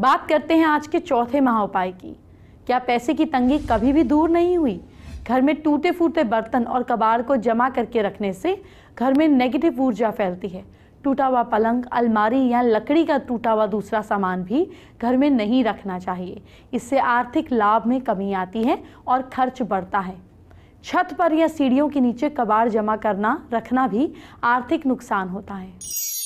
बात करते हैं आज के चौथे महा उपाय की क्या पैसे की तंगी कभी भी दूर नहीं हुई घर में टूटे फूटे बर्तन और कबाड़ को जमा करके रखने से घर में नेगेटिव ऊर्जा फैलती है टूटा हुआ पलंग अलमारी या लकड़ी का टूटा हुआ दूसरा सामान भी घर में नहीं रखना चाहिए इससे आर्थिक लाभ में कमी आती है और खर्च बढ़ता है छत पर या सीढ़ियों के नीचे कबाड़ जमा करना रखना भी आर्थिक नुकसान होता है